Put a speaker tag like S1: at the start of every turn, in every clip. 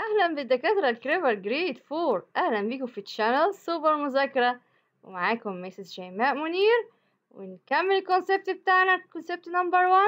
S1: أهلا بالدكاترة الكريفر جريد فور أهلا بيكم في تشانل سوبر مذاكرة ومعاكم ميسس شيماء منير ونكمل الكونسبت بتاعنا الكونسبت نمبر 1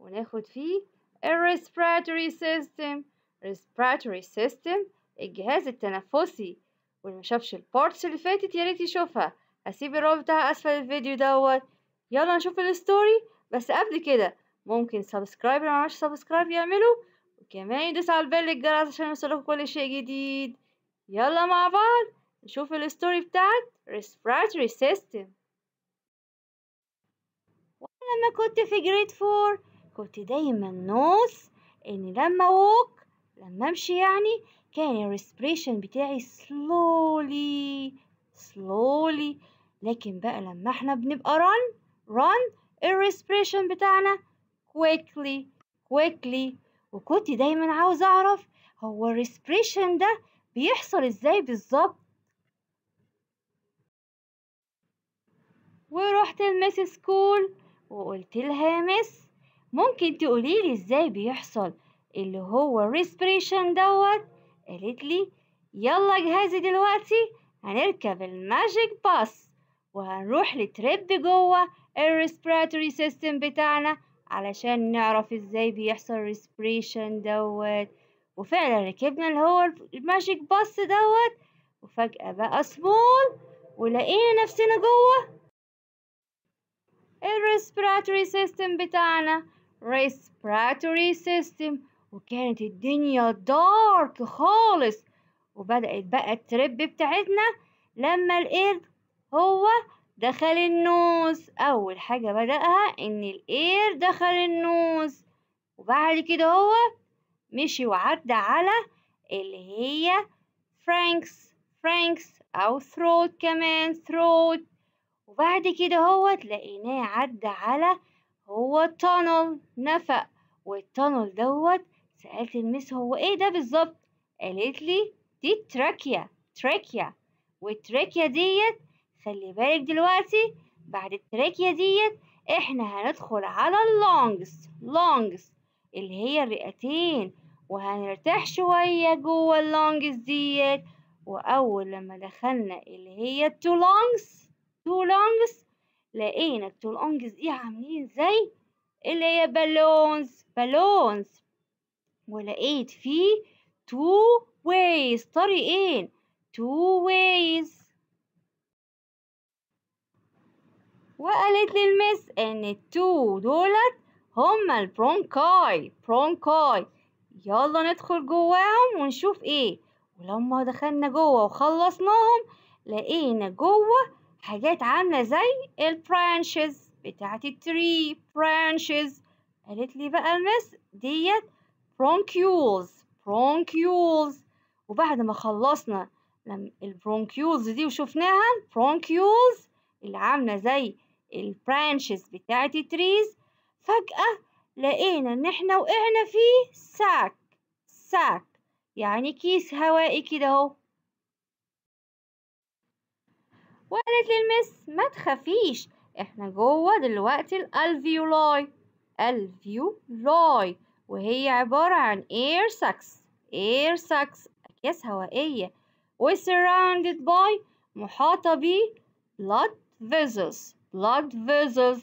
S1: وناخد فيه الريسبراتوري سيستم respiratory سيستم الجهاز التنفسي واللي مشافش البارتس اللي فاتت يا ريت يشوفها هسيب الرابط بتاعها اسفل الفيديو دوت يلا نشوف الستوري بس قبل كده ممكن سبسكرايب لو معملش سبسكرايب يعمله كمان يدوس على البيل الجرس عشان يوصلكم كل شيء جديد يلا مع بعض نشوف الستوري بتاعت respiratory system لما كنت في جريد فور كنت دايما نوص ان لما ووك لما امشي يعني كان الريسبريشن بتاعي سلولي سلولي لكن بقى لما احنا بنبقى ران ران الريسبريشن بتاعنا quickly quickly وكنت دايما عاوز أعرف هو الريسبريشن ده بيحصل إزاي بالظبط ورحت لميس سكول وقلت لها يا مس ممكن تقوليلي ازاي بيحصل اللي هو الريسبريشن دوت قالت لي يلا جهازي دلوقتي هنركب الماجيك باس وهنروح لتريب جوه الريسبيراتوري سيستم بتاعنا علشان نعرف ازاي بيحصل ريسبريشن دوت وفعلا ركبنا اللي هو الماجيك باص دوت وفجأة بقى سمول ولقينا نفسنا جوه الريسبيراتوري سيستم بتاعنا ريسبيراتوري سيستم وكانت الدنيا دارك خالص وبدأت بقى الترب بتاعتنا لما الاير هو دخل النوز أول حاجة بدأها إن الإير دخل النوز وبعد كده هو مشي وعدى على اللي هي فرانكس فرانكس أو ثروت كمان ثروت وبعد كده هو تلاقيناه عدى على هو تونل نفق والتانل دوت سألت المس هو إيه ده بالظبط قالت لي دي التراكيا تراكيا والتراكيا ديت خلي بالك دلوقتي بعد التراكية ديت احنا هندخل على اللونجز لونجز اللي هي الرئتين وهنرتاح شوية جوه اللونجز ديت وأول لما دخلنا اللي هي التو لونجز تو لونجز لقينا التو لونجز دي عاملين زي اللي هي بالونز بالونز ولقيت فيه تو ويز طريقين تو ويز وقالت لي المس ان التو دولت هما البرونكاي برونكاي يلا ندخل جواهم ونشوف ايه ولما دخلنا جوه وخلصناهم لقينا جوه حاجات عاملة زي البرانشز بتاعت التري برانشز قالت لي بقى المس ديت برونكيولز برونكيولز وبعد ما خلصنا البرونكيولز دي وشفناها برونكيولز اللي عاملة زي البرانشز بتاعت التريز فجأة لقينا إن إحنا وقعنا في ساك ساك يعني كيس هوائي كده أهو وقالت للمس ما تخافيش إحنا جوه دلوقتي الألفيولاي الفيولاي وهي عبارة عن air sacs air sacs أكياس هوائية و surrounded by محاطة ب blood vessels blood vessels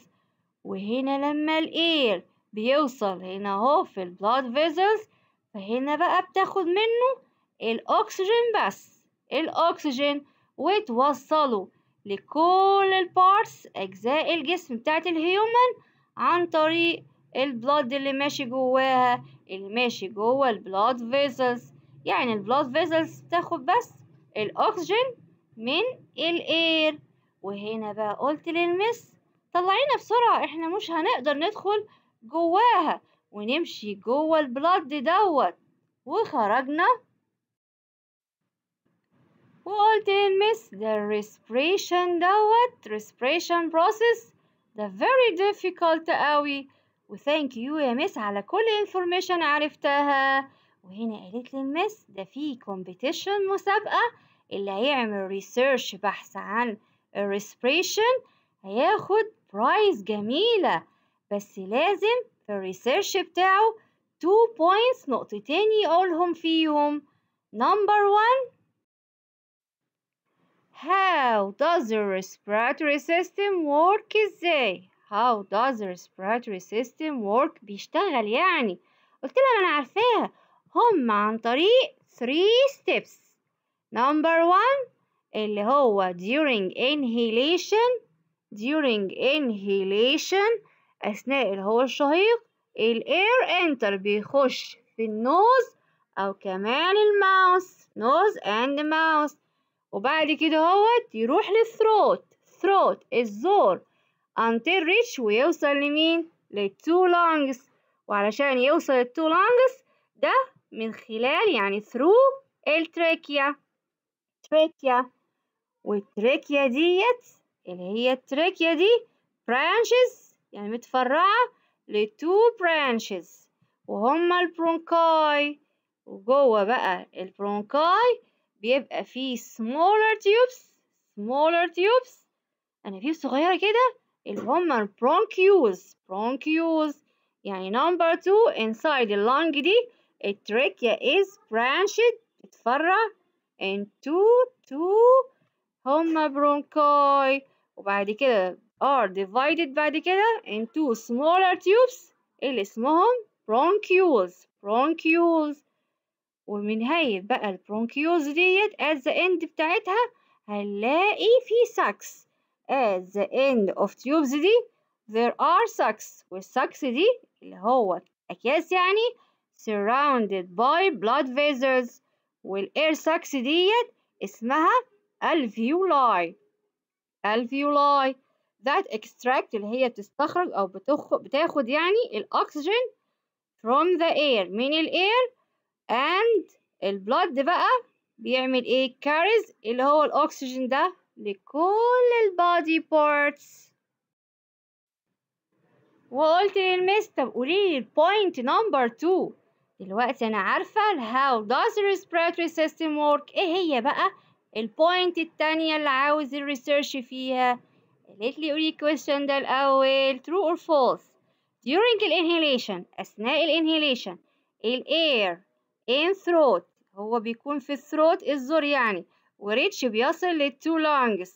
S1: وهنا لما الاير بيوصل هنا اهو في blood vessels فهنا بقى بتاخد منه الاكسجين بس الاكسجين وتوصله لكل البارتس اجزاء الجسم بتاعت الهيومن عن طريق البلاد اللي ماشي جواها اللي ماشي جوا البلاد فيزلز يعني البلاد فيزلز بتاخد بس الاكسجين من الاير وهنا بقى قلت للمس طلعينا بسرعة احنا مش هنقدر ندخل جواها ونمشي جوا البلد دوت وخرجنا وقلت للمس the respiration دوت respiration process ده very difficult قوي و thank you يا مس على كل information عرفتها وهنا قالت للمس ده في competition مسابقة اللي هيعمل research بحث عن a respiration هياخد برايز جميلة بس لازم في الريسيرش بتاعه 2 points نقطتين يقولهم فيهم number 1 how does the respiratory system work ازاي how does the respiratory system work بيشتغل يعني قلت لها هم عن 3 steps number 1 اللي هو during inhalation during inhalation أثناء اللي هو الشهيق الاير انتر بيخش في النوز أو كمان الماوس نوز اند ماوس وبعد كده هوت يروح للثروت ثروت الزور until reach ويوصل لمين للتو لونجز وعلشان يوصل للتو لونجز ده من خلال يعني through التراكيا تراكيا والتريكيا ديت اللي هي التريكيا دي branches يعني متفرعة لتو branches وهما البرونكاي وجوه بقى البرونكاي بيبقى فيه smaller tubes smaller tubes فيه صغيرة كده اللي هما البرونكيوز برونكيوز يعني number two inside the lung دي التريكيا is branched بتتفرع into two هما bronchi وبعد كده are divided بعد كده into smaller tubes اللي اسمهم bronchioles bronchioles ومن هاي بقى البرونكيوز ديت at the end بتاعتها هنلاقي في sacs at the end of tubes دي there are sacs والsacs دي اللي هو أكياس يعني surrounded by blood vessels والair sacs ديت اسمها alveoli alveoli that extract اللي هي بتستخرج أو بتخ... بتاخد يعني الأكسجين from the air من الإير and البلد بقى بيعمل إيه carries اللي هو الأكسجين ده لكل البادي بارتس وقلت للمس طب قوليلي البوينت نمبر 2 دلوقتي أنا عارفة how does the respiratory system work إيه هي بقى البوينت التانية اللي عاوز الريسيرش فيها قالت لي قولي question ده الأول true or false during inhalation أثناء الانهيليشن الاير in throat هو بيكون في الثروت الزور يعني وريتش بيصل للتو lungs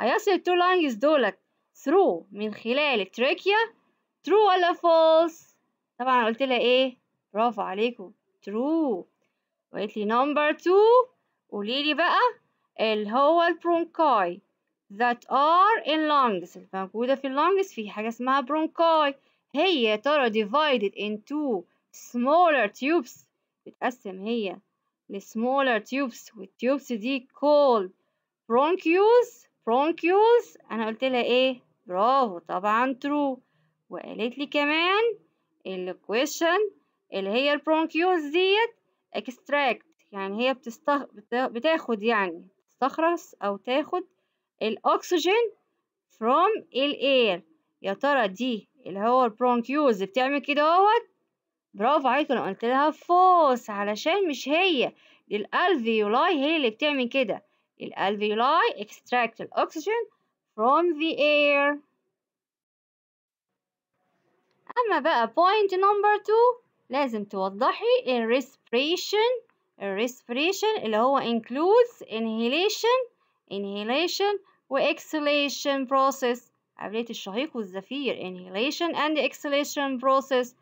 S1: هيصل للتو lungs دولت through من خلال التراكيا true ولا false طبعا قلت لها ايه برافو عليكم true وقالت لي number two قولي لي بقى اللي هو البرونكاي that are in lungs الموجودة في اللونجز في حاجة اسمها برونكاي هي يا ترى divided into smaller tubes بتقسم هي smaller tubes والتيوبس دي called bronchioles bronchioles أنا قلت لها إيه؟ برافو طبعا true وقالت لي كمان question اللي هي البرونكيوز ديت extract يعني هي بتستخ... بتاخد يعني تستخرص أو تاخد الأكسجين from air يا ترى دي اللي هو البرونكيوز بتعمل كده اهوت برافو عليكم أنا قلت لها فوس علشان مش هي دي الألفيولاي هي اللي بتعمل كده الألفيولاي extract الأكسجين from the air أما بقى point نمبر 2 لازم توضحي الريسبريشن الريسبريشن اللي هو includes inhalation inhalation و exhalation process عملية الشهيق والزفير inhalation and exhalation process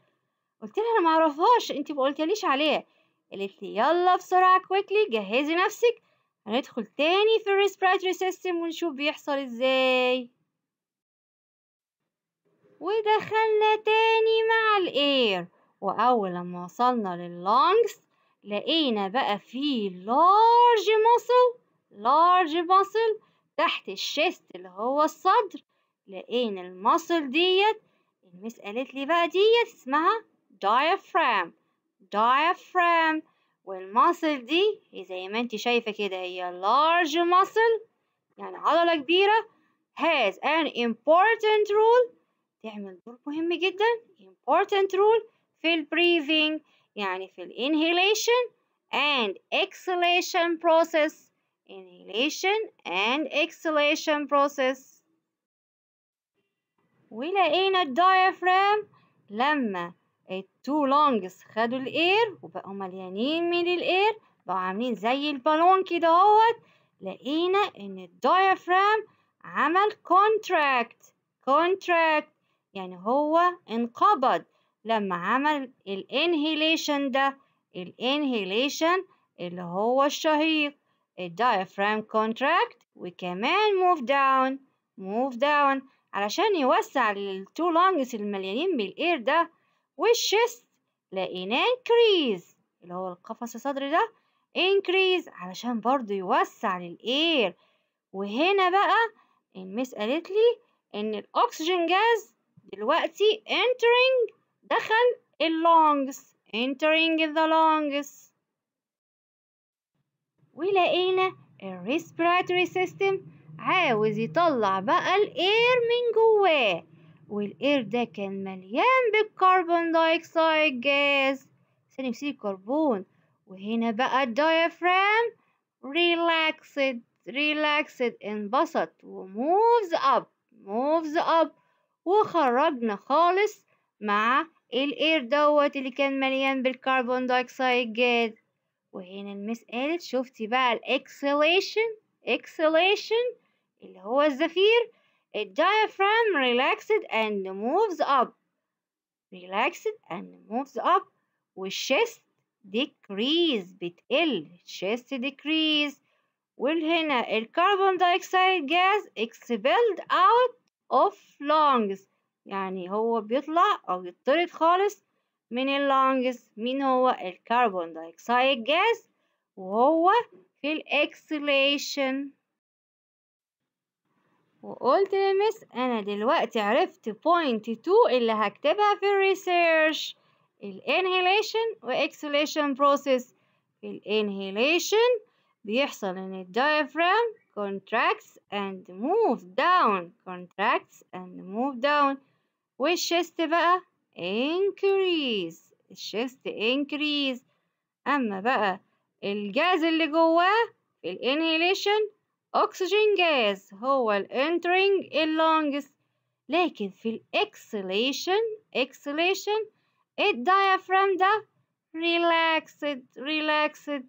S1: قلت لها انا معرفهاش انت ما قلتليش عليها قالت لي يلا بسرعة quickly جهزي نفسك هندخل تاني في الريسبيراتوري سيستم ونشوف بيحصل ازاي ودخلنا تاني مع الاير واول لما وصلنا لللونجز لقينا بقى في large muscle لارج ماسل تحت الشيست اللي هو الصدر لقينا الماسل ديت المس قالت لي بقى ديت اسمها diaphragm diaphragm والماسل دي هي زي ما انت شايفة كده هي large muscle يعني عضلة كبيرة has an important role تعمل دور مهم جدا important role في ال breathing يعني في الانهيليشن inhalation and exhalation process inhalation and exhalation process ولقينا الديافرام لما التو لونجز خدوا الاير وبقوا مليانين من الاير بقوا عاملين زي البالون كده اهوت لقينا ان الديافرام عمل كونتراكت كونتراكت يعني هو انقبض لما عمل الانهيليشن ده الانهيليشن اللي هو الشهيق الدايفرام كونتراكت وكمان موف داون موف داون علشان يوسع التو لونجز المليانين بالاير ده والشيست لقيناه انكريز اللي هو القفص الصدري ده انكريز علشان برضه يوسع للاير وهنا بقى المس قالت لي ان الاكسجين جاز دلوقتي entering دخل ال lungs entering the lungs ولقينا الـ respiratory system عاوز يطلع بقى الاير من جواه والاير ده كان مليان بالكربون دايكسايد جاز ثاني اكسيد الكربون وهنا بقى الدايفرام relaxed relaxed انبسط وموفز اب موفز اب وخرجنا خالص مع الاير دوت اللي كان مليان بالكربون دايكسايد جاز وهنا المس قالت شفتي بقى الاكسليشن اكسليشن اللي هو الزفير الديافرام ريلاكسد اند موفز اب ريلاكسد اند موفز اب والشيست ديكريز بتقل الشيست ديكريز وهنا الكربون دايكسايد جاز اكسبيلد اوت اوف لونجز يعني هو بيطلع أو يطرد خالص من اللانجز مين هو الكربون دايكسايد جاز وهو في الاكسليشن وقلت لمس أنا دلوقتي عرفت بوينت تو اللي هكتبها في الريسيرش الانهيليشن واكسليشن بروسيس في الانهيليشن بيحصل إن الديافرام contracts and move down contracts and move down والشيست بقى increase الشيست increase أما بقى الجاز اللي جواه في الانهيليشن أكسجين جاز هو الانترينج اللونجز لكن في الاكسليشن اكسليشن الديافرام ده relaxed relaxed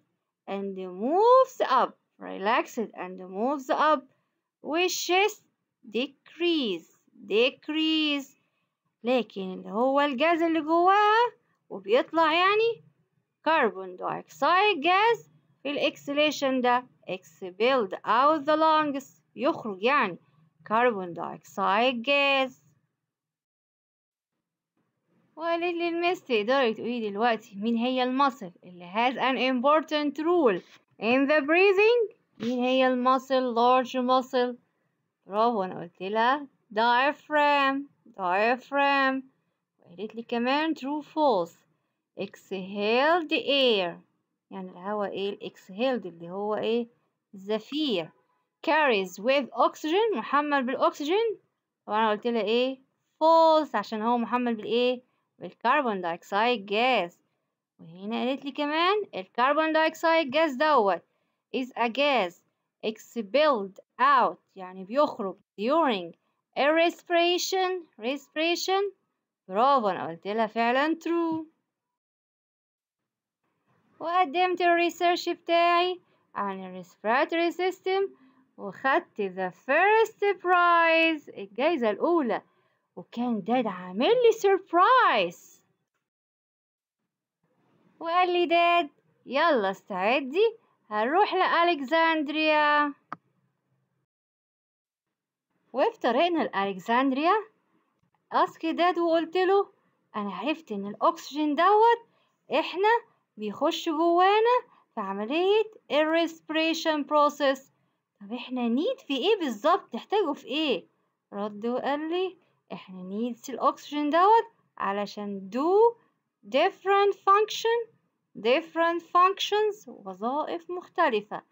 S1: and moves up relaxed and moves up والشيست decrease decrease لكن اللي هو الجاز اللي جواها وبيطلع يعني كربون دايوكسيد جاز في الاكسليشن ده expelled out the lungs يخرج يعني كربون دايوكسيد جاز وقالت لي المس تقدري تقولي دلوقتي مين هي المصل اللي has an important role in the breathing مين هي المصل large muscle برافو انا قلت لها diaphragm diaphragm وقالت لي كمان true false exhale the air يعني الهواء ايه الاكسهيلد اللي هو ايه زفير carries with oxygen محمل بالاكسجين طبعا انا قلت لها ايه false عشان هو محمل بالايه بالكربون دايكسايد جاز وهنا قالت لي كمان الكربون دايكسايد جاز دوت is a gas expelled out يعني بيخرج during respiration respiration برافو أنا قلت لها فعلا true وقدمت الريسيرش بتاعي عن الريسبيراتوري سيستم وخدت ذا فيرست برايز الجايزة الأولى وكان داد عامل لي سيربرايز وقال لي داد يلا استعدي هنروح لالكساندريا وفي طريقنا لألكسندريا أسكي داد وقلت له أنا عرفت إن الأكسجين دوت إحنا بيخش جوانا في عملية الريسبريشن بروسيس طب إحنا نيد في إيه بالظبط نحتاجه في إيه؟ رد وقال لي إحنا نيد الأكسجين دوت علشان دو different function different functions وظائف مختلفة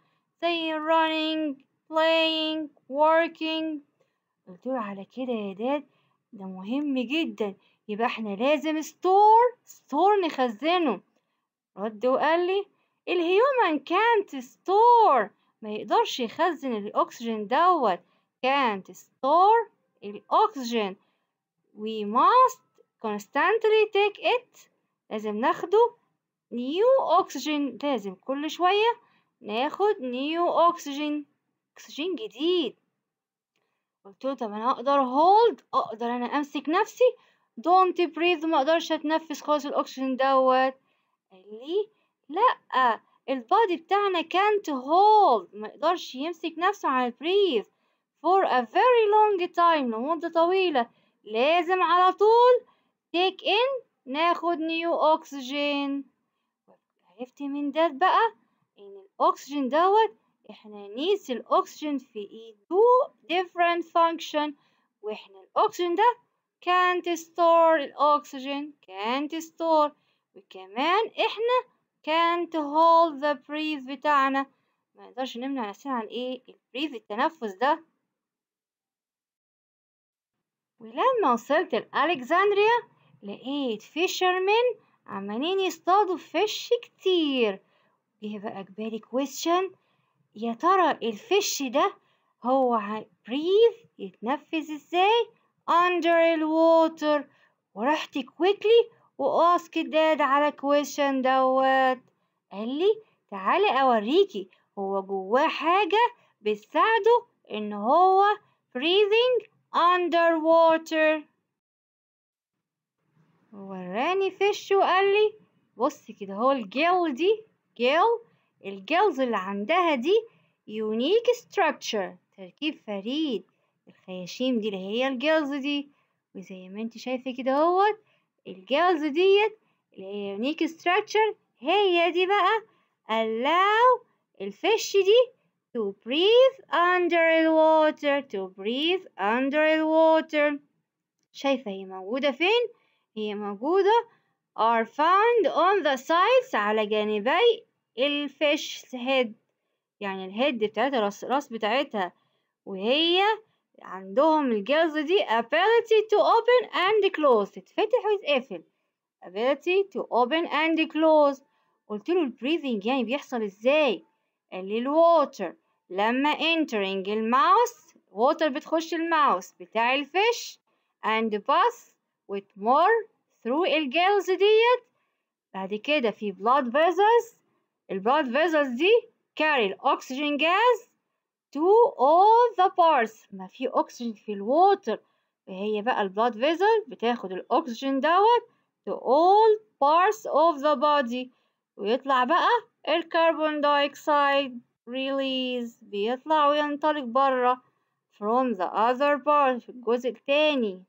S1: زي running, playing, working, قلت له على كده يا داد ده مهم جدا يبقى احنا لازم ستور ستور نخزنه رد وقال لي الهيومن كانت ستور ما يقدرش يخزن الاكسجين دوت كانت ستور الاكسجين we must constantly take it لازم ناخده new اكسجين لازم كل شوية ناخد new اكسجين أكسجين جديد قلت له طب انا اقدر هولد اقدر انا امسك نفسي دونت بريذ ما اقدرش اتنفس خالص الاكسجين دوت قال لي لا البادي بتاعنا كانت هولد ما يقدرش يمسك نفسه على البريذ for a very long time لمدة طويلة لازم على طول take in ناخد نيو اكسجين عرفت من ده بقى ان الاكسجين دوت احنا نيس الاكسجين في ايه two different function واحنا الاكسجين ده can't store الاكسجين can't store وكمان احنا can't hold the breath بتاعنا ما نقدرش نمنع نفسنا عن ايه البريث التنفس ده ولما وصلت لألكسندريا لقيت فيشرمن عمالين يصطادوا فيش كتير جه بقى جبالي كويستشن يا ترى الفش ده هو بريث يتنفس ازاي under الووتر ورحت quickly واسك داد على question دوت قال لي تعالي اوريكي هو جواه حاجة بتساعده ان هو breathing under water وراني فيش وقال لي بص كده هو الجيل دي جيل الجيلز اللي عندها دي يونيك ستراكشر تركيب فريد الخياشيم دي اللي هي الجيلز دي وزي ما انت شايفه كده اهوت الجيلز ديت اللي هي يونيك ستراكشر هي دي بقى allow الفش دي to breathe under the water to breathe under the water شايفة هي موجودة فين؟ هي موجودة are found on the sides على جانبي الفيش هيد يعني الهيد بتاعتها راس راس بتاعتها وهي عندهم الجلد دي ability to open and close تتفتح وتقفل ability to open and close قلت له البريذنج يعني بيحصل ازاي قال لي الووتر لما entering الماوس ووتر بتخش الماوس بتاع الفيش and pass with more through الجيلز ديت بعد كده في blood vessels البلاد فيزلز دي carry الأكسجين جاز to all the parts ما في أكسجين في الووتر فهي بقى البلاد فيزل بتاخد الأكسجين دوت to all parts of the body ويطلع بقى الكربون دايكسايد release بيطلع وينطلق بره from the other part في الجزء التاني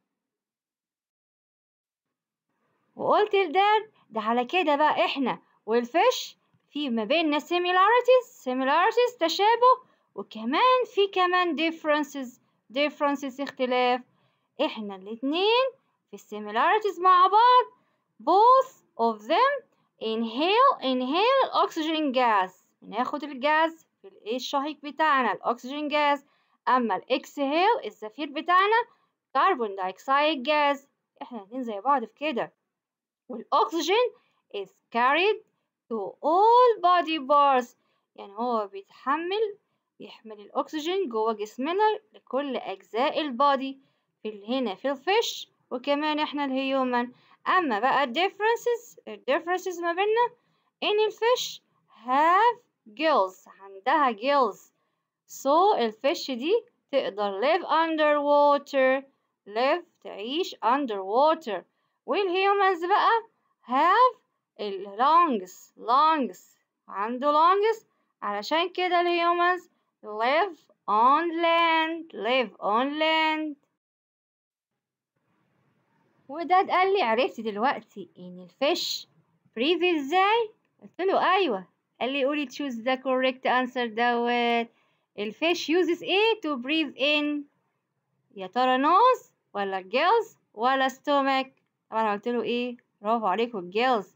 S1: وقلت لداد ده على كده بقى احنا والفش في ما بيننا similarities similarities تشابه وكمان في كمان differences differences اختلاف احنا الاتنين في similarities مع بعض both of them inhale inhale oxygen gas بناخد الجاز في الشهيق بتاعنا الأكسجين gas أما الاكسهيل الزفير بتاعنا كربون دايكسايد جاز احنا الاتنين زي بعض في كده والأكسجين is carried to all body parts يعني هو بيتحمل بيحمل الأكسجين جوه جسمنا لكل أجزاء البادي في هنا في الفيش وكمان احنا الهيومن أما بقى differences differences ما بينا إن الفيش have gills عندها gills so الفيش دي تقدر live underwater live تعيش underwater والهيومنز بقى have ال lungs عنده lungs علشان كده الهيومنز humans live on land live on land وده قال لي عرفت دلوقتي ان الفيش بريف ازاي قلت له ايوه قال لي قولي choose the correct answer دوت الفيش uses ايه to breathe in يا ترى نوز ولا gills ولا stomach طبعا قلت له ايه برافو عليكم gills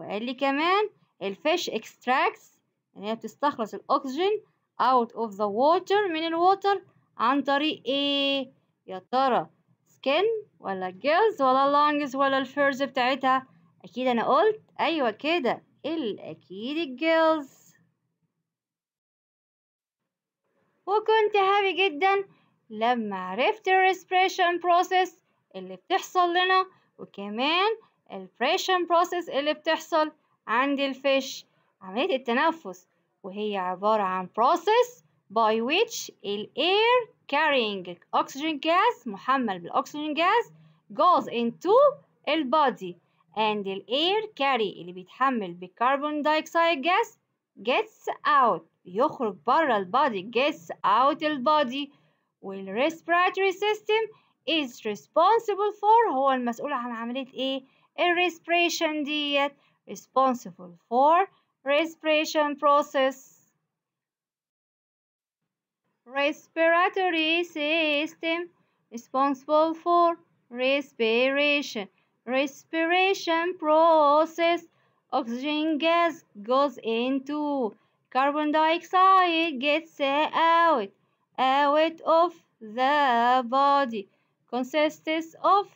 S1: وقال لي كمان الفيش اكستراكتس ان هي بتستخلص الاكسجين out of the water من الووتر عن طريق ايه يا ترى سكن ولا جيلز ولا اللانجز ولا الفيرز بتاعتها اكيد انا قلت ايوه كده الاكيد الجيلز وكنت هابي جدا لما عرفت الريسبريشن بروسيس اللي بتحصل لنا وكمان الفريشن بروسيس اللي بتحصل عند الفيش عملية التنفس وهي عبارة عن process by which air carrying اكسجين gas محمل بالأكسجين gas goes into body and air كاري اللي بيتحمل بالكربون dioxide gas gets out يخرج بره البادي gets out البادي والريسبيراتوري system is responsible for هو المسؤول عن عملية ايه a respiration diet responsible for respiration process. Respiratory system responsible for respiration. Respiration process oxygen gas goes into carbon dioxide gets out out of the body consists of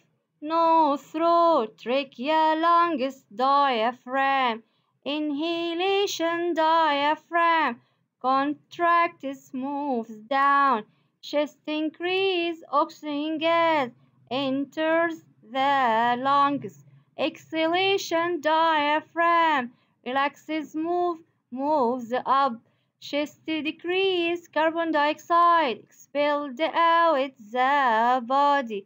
S1: no throat, trachea, lungs, diaphragm. Inhalation, diaphragm. Contracts, moves down. Chest increase, oxygen gas enters the lungs. Exhalation, diaphragm. Relaxes, move, moves up. Chest decrease, carbon dioxide expelled out the body.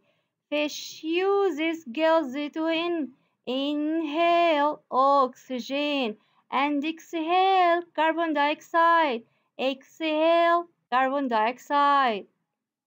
S1: Fish uses gills to in inhale oxygen and exhale carbon dioxide. Exhale carbon dioxide.